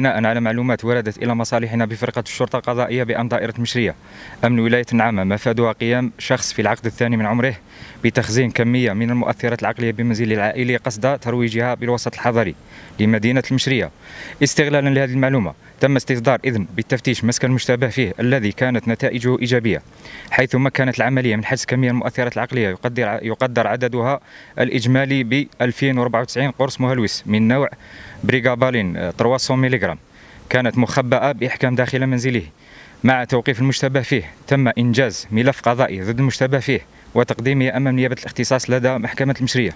بناء على معلومات وردت إلى مصالحنا بفرقة الشرطة القضائية بان دائرة مشرية أمن ولاية النعامه مفادها قيام شخص في العقد الثاني من عمره بتخزين كمية من المؤثرات العقلية بمنزل العائلي قصد ترويجها بالوسط الحضري لمدينة المشرية استغلالا لهذه المعلومة تم استصدار إذن بالتفتيش مسكن المشتبه فيه الذي كانت نتائجه إيجابية حيث مكنت العملية من حجز كمية المؤثرات العقلية يقدر, يقدر عددها الإجمالي ب 2094 قرص مهلوس من نوع بريغابالين 300 ملغ كانت مخبأة بإحكام داخل منزله مع توقيف المشتبه فيه تم إنجاز ملف قضائي ضد المشتبه فيه وتقديمه أمام نيابة الاختصاص لدى محكمة المشرية